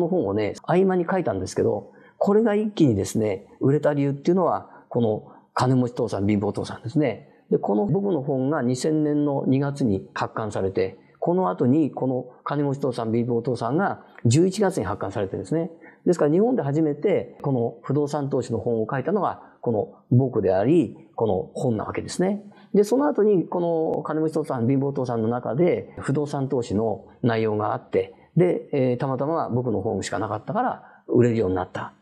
この本をね、合間に書いたんですけど、これが一気にですね、売れた理由っていうのは、この金持ち父さん、貧乏父さんですね。で、この僕の本が2000年の2月に発刊されて、この後にこの金持ち父さん、貧乏父さんが11月に発刊されてですね。ですから日本で初めてこの不動産投資の本を書いたのがこの僕であり、この本なわけですね。で、その後にこの金持ち父さん、貧乏父さんの中で不動産投資の内容があって、で、えー、たまたま僕のホームしかなかったから売れるようになった。